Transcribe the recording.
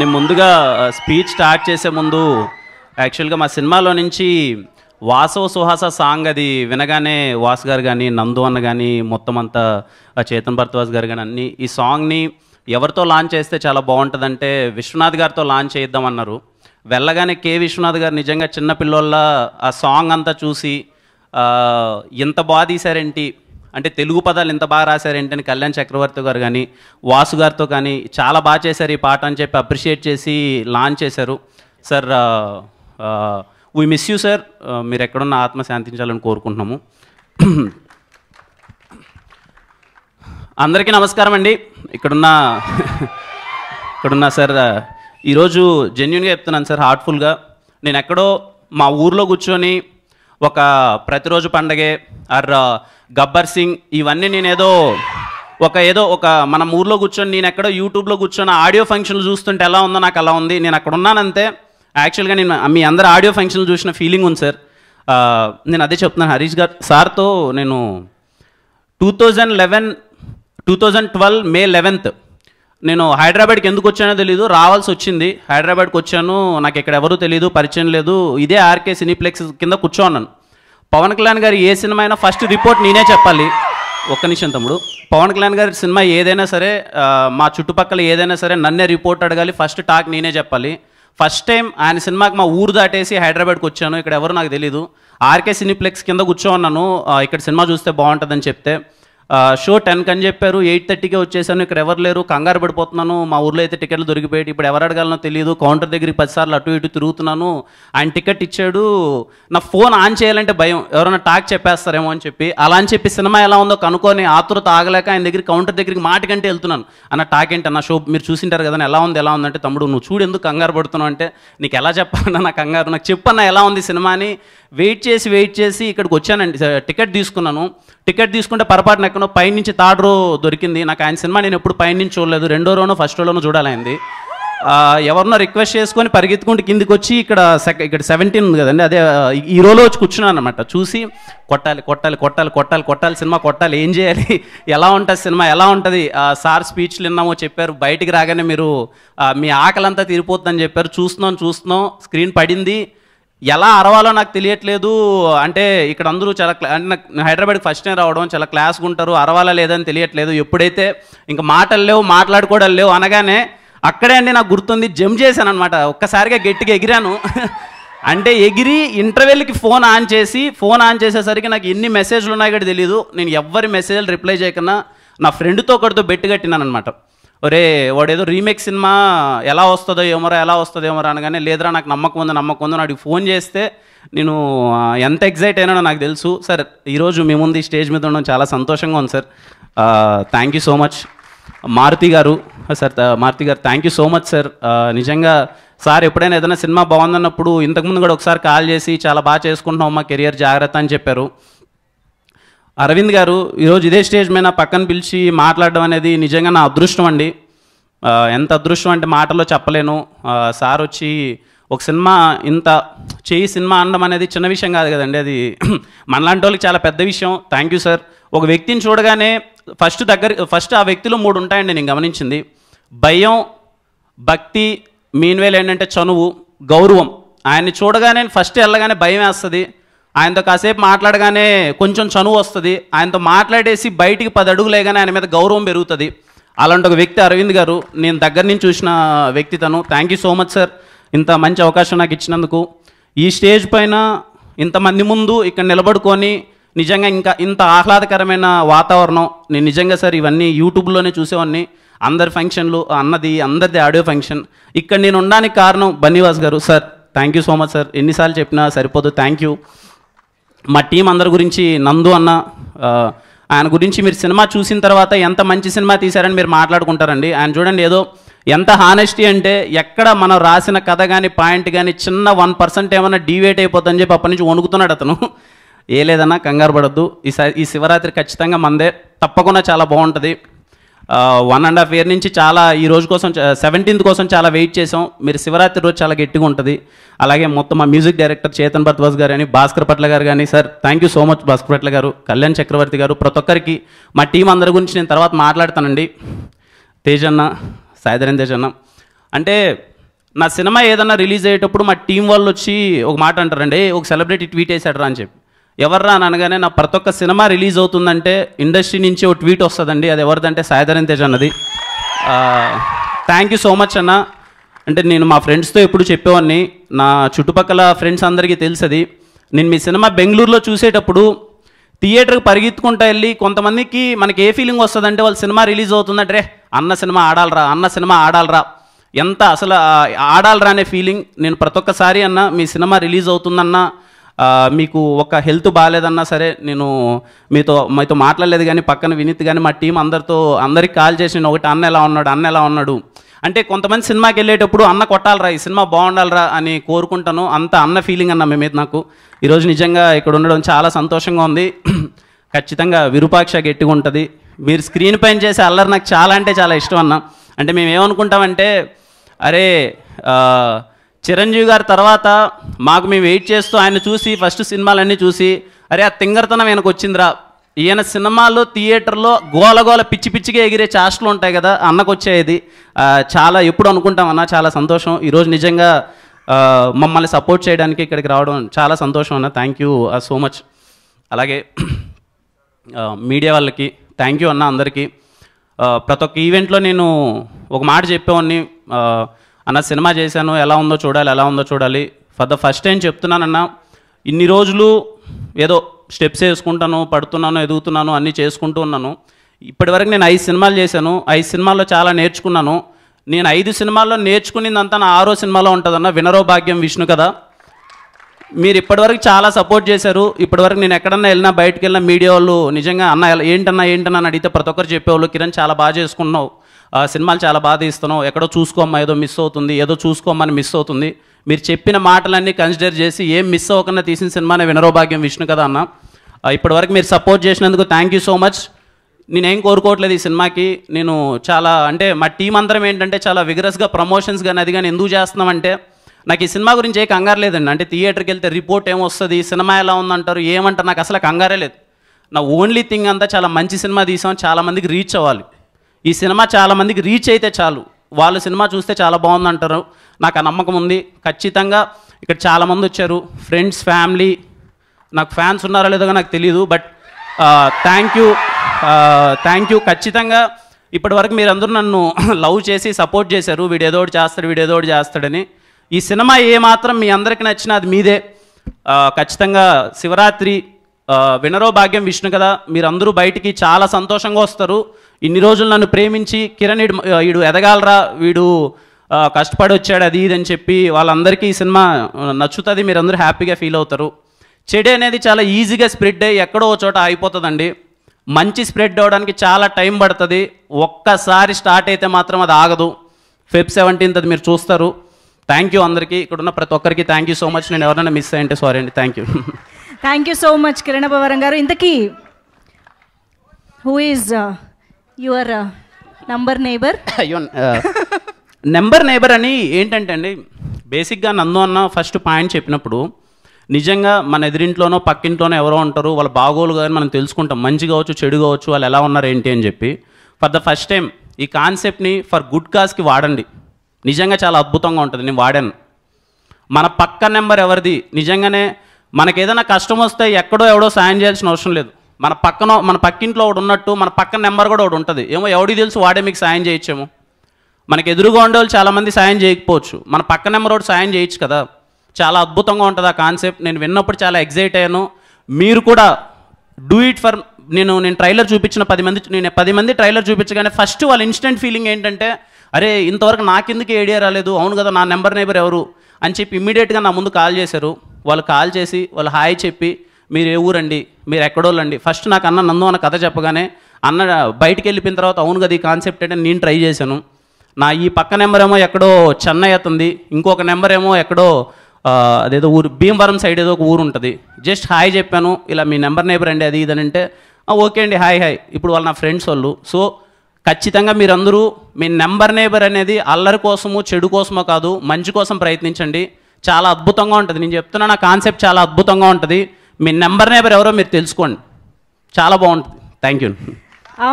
నేను ముందుగా speech start చేసే ముందు యాక్చువల్గా మా సినిమాలో నుంచి వాసవ సుహాస సాంగ్ అది వినగానే వాసు గారు కానీ నందు అన్న కానీ మొత్తం అంతా చేతన్ భరద్వాజ్ గారు కానీ అన్ని ఈ సాంగ్ని ఎవరితో లాంచ్ చేస్తే చాలా బాగుంటుందంటే విశ్వనాథ్ గారితో లాంచ్ చేయిద్దామన్నారు వెళ్ళగానే కే విశ్వనాథ్ గారు నిజంగా చిన్నపిల్లోళ్ళ ఆ సాంగ్ అంతా చూసి ఇంత బాగా తీశారేంటి అంటే తెలుగు పదాలు ఎంత బాగా రాశారేంటని కళ్యాణ్ చక్రవర్తి గారు కానీ వాసు గారితో కానీ చాలా బాగా చేశారు ఈ పాట అని చెప్పి అప్రిషియేట్ చేసి లాంచ్ చేశారు sir we miss you sir మీరు ఎక్కడున్న ఆత్మ శాంతించాలని కోరుకుంటున్నాము అందరికీ నమస్కారం అండి ఇక్కడున్న ఇక్కడున్న సార్ ఈరోజు జెన్యున్గా చెప్తున్నాను సార్ హార్ట్ఫుల్గా నేను ఎక్కడో మా ఊర్లో కూర్చొని ఒక ప్రతిరోజు పండగే ఆర్ గబ్బర్ సింగ్ ఇవన్నీ నేనేదో ఒక ఏదో ఒక మన ఊర్లో కూర్చొని నేను ఎక్కడో యూట్యూబ్లో కూర్చొని ఆడియో ఫంక్షన్లు చూస్తుంటే ఎలా ఉందో నాకు అలా ఉంది నేను అక్కడ ఉన్నానంతే యాక్చువల్గా నేను మీ అందరు ఆడియో ఫంక్షన్లు చూసిన ఫీలింగ్ ఉంది సార్ నేను అదే చెప్తున్నాను హరీష్ గారు సార్తో నేను two thousand eleven two thousand twelve May eleventh నేను హైదరాబాద్కి ఎందుకు వచ్చానో తెలీదు రావాల్సి వచ్చింది హైదరాబాద్కి వచ్చాను నాకు ఇక్కడ ఎవరూ తెలియదు పరిచయం లేదు ఇదే ఆర్కే సినీప్లెక్స్ కింద కూర్చోన్నాను పవన్ కళ్యాణ్ గారి ఏ సినిమా అయినా ఫస్ట్ రిపోర్ట్ నేనే చెప్పాలి ఒక్క నిమిషం తమ్ముడు పవన్ కళ్యాణ్ గారి సినిమా ఏదైనా సరే మా చుట్టుపక్కల ఏదైనా సరే నన్నే రిపోర్ట్ అడగాలి ఫస్ట్ టాక్ నేనే చెప్పాలి ఫస్ట్ టైం ఆయన సినిమాకి మా ఊరు దాటేసి హైదరాబాద్కి వచ్చాను ఇక్కడ ఎవరు నాకు తెలీదు ఆర్కే సినీప్లెక్స్ కింద కూర్చోన్నాను ఇక్కడ సినిమా చూస్తే బాగుంటుందని చెప్తే షో టెన్కి అని చెప్పారు ఎయిట్ థర్టీకే వచ్చేసాను ఇక్కడ ఎవరు లేరు కంగారు పడిపోతున్నాను మా ఊర్లో అయితే టికెట్లు దొరికిపోయాయి ఇప్పుడు ఎవరు అడగాలనో తెలియదు కౌంటర్ దగ్గరికి పదిసార్లు అటు ఇటు తిరుగుతున్నాను ఆయన టికెట్ ఇచ్చాడు నా ఫోన్ ఆన్ చేయాలంటే భయం ఎవరైనా టాక్ చెప్పేస్తారేమో అని చెప్పి అలా అని చెప్పి సినిమా ఎలా ఉందో కనుక్కొని ఆతురత ఆగలేక ఆయన దగ్గర కౌంటర్ దగ్గరికి మాటకంటే వెళ్తున్నాను అన్న టాక్ ఏంటి అన్న షో మీరు చూసింటారు కదా ఎలా ఉంది ఎలా ఉందంటే తమ్ముడు నువ్వు చూడు ఎందుకు కంగారు పడుతున్నావు అంటే నీకు ఎలా చెప్పాలన్నా నా కంగారు నాకు చెప్పన్నా ఎలా ఉంది సినిమా అని వెయిట్ చేసి వెయిట్ చేసి ఇక్కడికి వచ్చానండి టికెట్ తీసుకున్నాను టికెట్ తీసుకుంటే పొరపాటున ఎక్కడో పైనుంచి థర్డ్ రో దొరికింది నాకు ఆయన సినిమా నేను ఎప్పుడు పైనుంచి చూడలేదు రెండో రోనో ఫస్ట్ రోలోనో చూడాలైంది ఎవరినో రిక్వెస్ట్ చేసుకొని పరిగెత్తుకుంటూ కిందికి వచ్చి ఇక్కడ సెక ఇక్కడ సెవెంటీన్ ఉంది కదండి అదే ఈ రోలో వచ్చి కూర్చున్నాను అనమాట చూసి కొట్టాలి కొట్టాలి కొట్టాలి కొట్టాలి కొట్టాలి సినిమా కొట్టాలి ఏం చేయాలి ఎలా ఉంటుంది సినిమా ఎలా ఉంటుంది సార్ స్పీచ్లు విన్నామో చెప్పారు బయటికి రాగానే మీరు మీ ఆకలంతా తీరిపోతుందని చెప్పారు చూస్తున్నాం చూస్తున్నాం స్క్రీన్ పడింది ఎలా అరవాలో నాకు తెలియట్లేదు అంటే ఇక్కడ అందరూ చాలా అంటే హైదరాబాద్కి ఫస్ట్ టైం రావడం చాలా క్లాస్గా ఉంటారు అరవాలా లేదని తెలియట్లేదు ఎప్పుడైతే ఇంకా మాటలు లేవు మాట్లాడుకోవడం లేవు అనగానే అక్కడే అండి నాకు గుర్తుంది జమ్ చేశాను అనమాట ఒక్కసారిగా గట్టిగా ఎగిరాను అంటే ఎగిరి ఇంటర్వెల్కి ఫోన్ ఆన్ చేసి ఫోన్ ఆన్ చేసేసరికి నాకు ఎన్ని మెసేజ్లు ఉన్నాయో కూడా తెలియదు నేను ఎవరి మెసేజ్లు రిప్లై చేయకుండా నా ఫ్రెండ్తో ఒకటితో బెట్టు కట్టినాను అనమాట ఒరే వాడేదో రీమేక్ సినిమా ఎలా వస్తుందో ఏమరా ఎలా వస్తుందో ఏమరా అనగానే లేదురా నాకు నమ్మకం ఉంది నమ్మకం ఉంది నాకు ఫోన్ చేస్తే నేను ఎంత ఎగ్జైట్ అయినానో నాకు తెలుసు సార్ ఈరోజు మీ ముందు ఈ స్టేజ్ మీద ఉండడం చాలా సంతోషంగా ఉంది sir thank you so much Maruthi గారు సార్ మారుతి గారు thank you so much sir నిజంగా సార్ ఎప్పుడైనా ఏదైనా సినిమా బాగుందన్నప్పుడు ఇంతకుముందు కూడా ఒకసారి కాల్ చేసి చాలా బాగా చేసుకుంటున్నాం మా కెరియర్ జాగ్రత్త అని చెప్పారు అరవింద్ గారు ఈరోజు ఇదే స్టేజ్ మీద పక్కన పిలిచి మాట్లాడడం అనేది నిజంగా నా అదృష్టం అండి ఎంత అదృష్టం అంటే మాటలో చెప్పలేను సార్ వచ్చి ఒక సినిమా ఇంత చేయి సినిమా అనడం అనేది చిన్న విషయం కాదు కదండి అది మనలాంటి వాళ్ళకి చాలా పెద్ద విషయం థ్యాంక్ యూ సార్ ఒక వ్యక్తిని చూడగానే ఫస్ట్ దగ్గర ఫస్ట్ ఆ వ్యక్తిలో మూడు ఉంటాయండి నేను గమనించింది భయం భక్తి మీన్వేలు ఏంటంటే చనువు గౌరవం ఆయన్ని చూడగానే ఫస్ట్ వెళ్ళగానే భయం వేస్తుంది ఆయనతో కాసేపు మాట్లాడగానే కొంచెం చనువు వస్తుంది ఆయనతో మాట్లాడేసి బయటికి పది లేగానే ఆయన మీద గౌరవం పెరుగుతుంది అలాంటి ఒక వ్యక్తి అరవింద్ గారు నేను దగ్గర నుంచి చూసిన వ్యక్తి తను thank you so much sir ఇంత మంచి అవకాశం నాకు ఇచ్చినందుకు ఈ స్టేజ్ పైన ఇంతమంది ముందు ఇక్కడ నిలబడుకొని నిజంగా ఇంకా ఇంత ఆహ్లాదకరమైన వాతావరణం నేను నిజంగా సార్ ఇవన్నీ యూట్యూబ్లోనే చూసేవాడిని అందరి ఫంక్షన్లు అన్నది అందరిది ఆడియో ఫంక్షన్ ఇక్కడ నేను ఉండడానికి కారణం బన్నీవాస్ గారు sir thank you so much sir ఎన్నిసార్లు చెప్పినా సరిపోదు థ్యాంక్ యూ మా టీం అందరి గురించి నందు అన్న ఆయన గురించి మీరు సినిమా చూసిన తర్వాత ఎంత మంచి సినిమా తీశారని మీరు మాట్లాడుకుంటారండి ఆయన చూడండి ఏదో ఎంత హానెస్టీ అంటే ఎక్కడ మనం రాసిన కథ కానీ పాయింట్ కానీ చిన్న వన్ పర్సెంట్ ఏమైనా డివేట్ అయిపోతుందని చెప్పి అప్పటి నుంచి వణుకుతున్నాడు అతను ఏ లేదన్నా కంగారు పడద్దు ఈ ఈ శివరాత్రి ఖచ్చితంగా మందే తప్పకుండా చాలా బాగుంటుంది వన్ అండ్ హాఫ్ ఇయర్ నుంచి చాలా ఈ రోజు కోసం సెవెంటీన్త్ కోసం చాలా వెయిట్ చేసాం మీరు శివరాత్రి రోజు చాలా గట్టిగా ఉంటుంది అలాగే మొత్తం మా మ్యూజిక్ డైరెక్టర్ చేతన్ భరద్వాజ్ గారు అని భాస్కర్ పట్ల గారు కానీ sir thank you so much Bhaskar Patla గారు కళ్యాణ్ చక్రవర్తి గారు ప్రతి ఒక్కరికి మా టీం అందరి గురించి నేను తర్వాత మాట్లాడతానండి తేజన్న సాయిధరం తేజన్న అంటే నా సినిమా ఏదన్నా రిలీజ్ అయ్యేటప్పుడు మా టీం వాళ్ళు వచ్చి ఒక మాట అంటారండి ఒక సెలబ్రిటీ ట్వీట్ వేసాడరా అని చెప్పి ఎవర్రా అని అనగానే నా ప్రతి ఒక్క సినిమా రిలీజ్ అవుతుందంటే ఇండస్ట్రీ నుంచి ఒక ట్వీట్ వస్తుందండి అది ఎవరిదంటే సాయిధరం తేజ్ అన్నది థ్యాంక్ యూ సో మచ్ అన్న అంటే నేను మా ఫ్రెండ్స్తో ఎప్పుడు చెప్పేవాడిని నా చుట్టుపక్కల ఫ్రెండ్స్ అందరికీ తెలుసది నేను మీ సినిమా బెంగళూరులో చూసేటప్పుడు థియేటర్కి పరిగెత్తుకుంటా వెళ్ళి కొంతమందికి మనకి ఏ ఫీలింగ్ వస్తుందంటే వాళ్ళ సినిమా రిలీజ్ అవుతుందంటే రే అన్న సినిమా ఆడాలరా అన్న సినిమా ఆడాలరా ఎంత అసలు ఆడాలరా అనే ఫీలింగ్ నేను ప్రతి ఒక్కసారి అన్న మీ సినిమా రిలీజ్ అవుతుందన్న మీకు ఒక హెల్త్ బాగాలేదన్నా సరే నేను మీతో మీతో మాట్లాడలేదు కానీ పక్కన వినీత్ కానీ మా టీం అందరితో అందరికి కాల్ నేను ఒకటి అన్న ఎలా ఉన్నాడు అన్న ఎలా ఉన్నాడు అంటే కొంతమంది సినిమాకి వెళ్ళేటప్పుడు అన్న కొట్టాలరా ఈ సినిమా బాగుండాలరా అని కోరుకుంటాను అంత అన్న ఫీలింగ్ అన్న మీద నాకు ఈరోజు నిజంగా ఇక్కడ ఉండడం చాలా సంతోషంగా ఉంది ఖచ్చితంగా విరూపాక్ష గట్టిగా ఉంటుంది మీరు స్క్రీన్ పైన చేసే అల్లరి నాకు చాలా అంటే చాలా ఇష్టం అన్న అంటే మేము ఏమనుకుంటామంటే అరే చిరంజీవి గారి తర్వాత మాకు మేము వెయిట్ చేస్తూ ఆయన చూసి ఫస్ట్ సినిమాలన్నీ చూసి అరే ఆ తింగర్తనం ఆయనకు వచ్చిందిరా ఈయన సినిమాలు థియేటర్లో గోలగోల పిచ్చి పిచ్చిగా ఎగిరే చాస్ట్లు ఉంటాయి కదా అన్నకు వచ్చేది చాలా ఎప్పుడు అనుకుంటాం అన్న చాలా సంతోషం ఈరోజు నిజంగా మమ్మల్ని సపోర్ట్ చేయడానికి ఇక్కడికి రావడం చాలా సంతోషం అన్న థ్యాంక్ యూ సో మచ్ అలాగే మీడియా వాళ్ళకి థ్యాంక్ యూ అన్న అందరికీ ప్రతి ఒక్క ఈవెంట్లో నేను ఒక మాట చెప్పేవాడిని అన్న సినిమా చేశాను ఎలా ఉందో చూడాలి ఎలా ఉందో చూడాలి ఫర్ ద ఫస్ట్ టైం చెప్తున్నానన్నా ఇన్ని రోజులు ఏదో స్టెప్స్ వేసుకుంటాను పడుతున్నాను ఎదుగుతున్నాను అన్నీ చేసుకుంటూ ఉన్నాను ఇప్పటివరకు నేను ఐదు సినిమాలు చేశాను ఐదు సినిమాల్లో చాలా నేర్చుకున్నాను నేను ఐదు సినిమాల్లో నేర్చుకునిందంతా నా ఆరో సినిమాలో ఉంటుందన్న వినరో భాగ్యం విష్ణు కదా మీరు ఇప్పటివరకు చాలా సపోర్ట్ చేశారు ఇప్పటివరకు నేను ఎక్కడన్నా వెళ్ళినా బయటకు వెళ్ళినా మీడియా వాళ్ళు నిజంగా అన్న ఏంటన్నా ఏంటన్నా అని అడిగితే ప్రతి ఒక్కరు చెప్పేవాళ్ళు కిరణ్ చాలా బాగా చేసుకున్నావు సినిమాలు చాలా బాధ ఇస్తున్నాం ఎక్కడో చూసుకోమ్మా ఏదో మిస్ అవుతుంది ఏదో చూసుకోమని మిస్ అవుతుంది మీరు చెప్పిన మాటలన్నీ కన్సిడర్ చేసి ఏం మిస్ అవ్వకుండా తీసిన సినిమానే భాగ్యం విష్ణు కదా అన్న ఇప్పటివరకు మీరు సపోర్ట్ చేసినందుకు థ్యాంక్ యూ సో మచ్ నేనేం కోరుకోవట్లేదు ఈ సినిమాకి నేను చాలా అంటే మా టీం అందరం ఏంటంటే చాలా విగరస్గా ప్రమోషన్స్ కానీ అది కానీ ఎందుకు చేస్తున్నామంటే నాకు ఈ సినిమా గురించి ఏ కంగారు లేదండి అంటే థియేటర్కి వెళ్తే రిపోర్ట్ ఏమొస్తుంది సినిమా ఎలా ఉందంటారు ఏమంటారు నాకు అసలు కంగారే లేదు నా ఓన్లీ థింగ్ అంతా చాలా మంచి సినిమా తీసాం చాలామందికి రీచ్ అవ్వాలి ఈ సినిమా చాలామందికి రీచ్ అయితే చాలు వాళ్ళు సినిమా చూస్తే చాలా బాగుంది అంటారు నాకు ఆ నమ్మకం ఉంది ఖచ్చితంగా ఇక్కడ చాలామంది వచ్చారు ఫ్రెండ్స్ ఫ్యామిలీ నాకు ఫ్యాన్స్ ఉన్నారో లేదో నాకు తెలియదు but thank you thank you ఖచ్చితంగా ఇప్పటివరకు మీరందరూ నన్ను లవ్ చేసి సపోర్ట్ చేశారు వీడేదోటి ఒకటి చేస్తాడు వీడేదో ఒకటి చేస్తాడని ఈ సినిమా ఏమాత్రం మీ అందరికి నచ్చినా అది మీదే ఖచ్చితంగా శివరాత్రి వినరో భాగ్యం విష్ణు కదా మీరందరూ బయటికి చాలా సంతోషంగా వస్తారు ఇన్ని రోజులు నన్ను ప్రేమించి కిరణ్ వీడు ఎదగాలరా వీడు కష్టపడి వచ్చాడు అది ఇది అని చెప్పి వాళ్ళందరికీ ఈ సినిమా నచ్చుతుంది మీరందరూ హ్యాపీగా ఫీల్ అవుతారు చెడు అనేది చాలా ఈజీగా స్ప్రెడ్ అయ్యి ఎక్కడో చోట ఆగిపోతుందండి మంచి స్ప్రెడ్ అవ్వడానికి చాలా టైం పడుతుంది ఒక్కసారి స్టార్ట్ అయితే మాత్రం అది ఆగదు ఫెబ్ సెవెంటీన్త్ అది మీరు చూస్తారు థ్యాంక్ యూ అందరికీ ఇక్కడ ఉన్న ప్రతి ఒక్కరికి థ్యాంక్ యూ సో మచ్ నేను ఎవరైనా మిస్ అయ్యంటే సారీ అండి thank you thank you so much Kiran Bhavaram గారు ఇంతకీ who is your number neighbour number neighbour అని ఏంటంటే అండి బేసిక్గా నందు అన్న ఫస్ట్ పాయింట్ చెప్పినప్పుడు నిజంగా మన ఎదిరింట్లోనో పక్కింట్లోనో ఎవరో ఉంటారు వాళ్ళ బాగోలు కానీ మనం తెలుసుకుంటాం మంచి కావచ్చు చెడు కావచ్చు వాళ్ళు ఎలా ఉన్నారు ఏంటి అని చెప్పి ఫర్ ద ఫస్ట్ టైం ఈ కాన్సెప్ట్ని ఫర్ గుడ్ కాజ్కి వాడండి నిజంగా చాలా అద్భుతంగా ఉంటుంది నేను వాడాను మన పక్క నెంబర్ ఎవరిది నిజంగానే మనకేదైనా కష్టం వస్తే ఎక్కడో ఎవడో సాయం చేయాల్సిన అవసరం లేదు మన పక్కన మన పక్కింట్లో ఒకడు ఉన్నట్టు మన పక్కన నెంబర్ కూడా ఒకడు ఉంటుంది ఏమో ఎవడికి తెలుసు వాడే మీకు సాయం చేయొచ్చేమో మనకి ఎదురుగా ఉండేవాళ్ళు చాలామంది సాయం చేయకపోవచ్చు మన పక్క నెంబర్ ఒకటి సాయం చేయొచ్చు కదా చాలా అద్భుతంగా ఉంటుంది ఆ కాన్సెప్ట్ నేను విన్నప్పుడు చాలా ఎగ్జైట్ అయ్యాను మీరు కూడా డూ ఇట్ ఫర్ నేను నేను ట్రైలర్ చూపించిన పది మంది నేను పది మంది ట్రైలర్ చూపించగానే ఫస్ట్ వాళ్ళ ఇన్స్టెంట్ ఫీలింగ్ ఏంటంటే అరే ఇంతవరకు నాకెందుకు ఏడియా రాలేదు అవును కదా నా నెంబర్ నైబర్ ఎవరు అని చెప్పి ఇమ్మీడియట్గా నా ముందు కాల్ చేశారు వాళ్ళు కాల్ చేసి వాళ్ళు హాయ్ చెప్పి మీరు ఏ ఊరండి మీరు ఎక్కడోళ్ళండి ఫస్ట్ నాకు అన్న నందు అన్న కథ చెప్పగానే అన్న బయటికి వెళ్ళిపోయిన తర్వాత అవును కదా ఈ కాన్సెప్ట్ అంటే నేను ట్రై చేశాను నా ఈ పక్క నెంబర్ ఏమో ఎక్కడో చెన్నై అవుతుంది ఇంకొక నెంబర్ ఏమో ఎక్కడో అదేదో ఊరు భీమవరం సైడ్ ఏదో ఒక ఊరు ఉంటుంది జస్ట్ హాయ్ చెప్పాను ఇలా మీ నెంబర్ నేపర్ అండి అది ఇదని అంటే ఓకే అండి హాయ్ హాయ్ ఇప్పుడు వాళ్ళు నా ఫ్రెండ్స్ వాళ్ళు సో ఖచ్చితంగా మీరందరూ మీ నెంబర్ నేబర్ అనేది అల్లరి కోసము చెడు కోసమో కాదు మంచి కోసం ప్రయత్నించండి చాలా అద్భుతంగా ఉంటుంది నేను చెప్తున్నా నా కాన్సెప్ట్ చాలా అద్భుతంగా ఉంటుంది మీ నెంబర్ నెంబర్ ఎవరో మీరు తెలుసుకోండి చాలా బాగుంటుంది థ్యాంక్ యూ